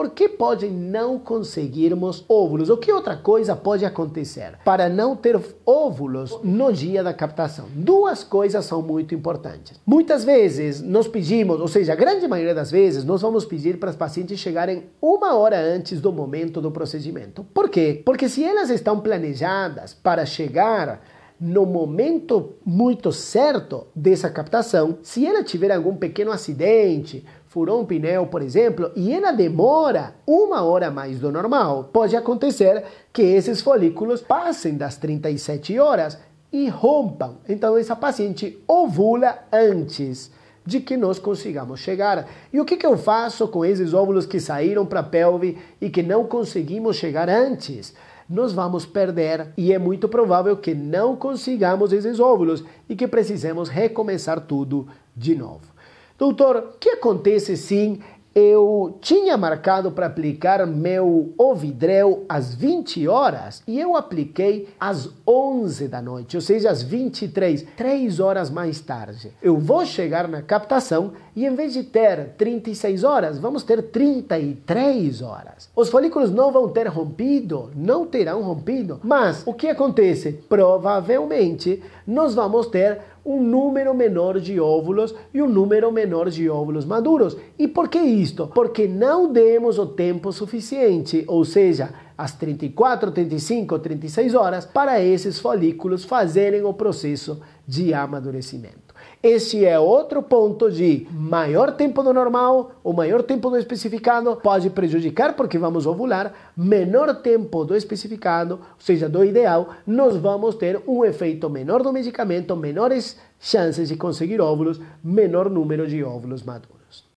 Por que pode não conseguirmos óvulos? O que outra coisa pode acontecer para não ter óvulos no dia da captação? Duas coisas são muito importantes. Muitas vezes nós pedimos, ou seja, a grande maioria das vezes, nós vamos pedir para as pacientes chegarem uma hora antes do momento do procedimento. Por quê? Porque se elas estão planejadas para chegar no momento muito certo dessa captação, se ela tiver algum pequeno acidente, furou um pneu, por exemplo, e ela demora uma hora mais do normal, pode acontecer que esses folículos passem das 37 horas e rompam. Então, essa paciente ovula antes de que nós consigamos chegar. E o que, que eu faço com esses óvulos que saíram para a pelve e que não conseguimos chegar antes? nós vamos perder e é muito provável que não consigamos esses óvulos e que precisemos recomeçar tudo de novo. Doutor, o que acontece sim eu tinha marcado para aplicar meu Ovidrel às 20 horas e eu apliquei às 11 da noite, ou seja, às 23, 3 horas mais tarde. Eu vou chegar na captação e em vez de ter 36 horas, vamos ter 33 horas. Os folículos não vão ter rompido, não terão rompido, mas o que acontece? Provavelmente nós vamos ter um número menor de óvulos e um número menor de óvulos maduros. E por que isto? Porque não demos o tempo suficiente, ou seja, as 34, 35, 36 horas, para esses folículos fazerem o processo de amadurecimento. Esse é outro ponto de maior tempo do normal, o maior tempo do especificado pode prejudicar porque vamos ovular, menor tempo do especificado, ou seja, do ideal, nós vamos ter um efeito menor do medicamento, menores chances de conseguir óvulos, menor número de óvulos maduros.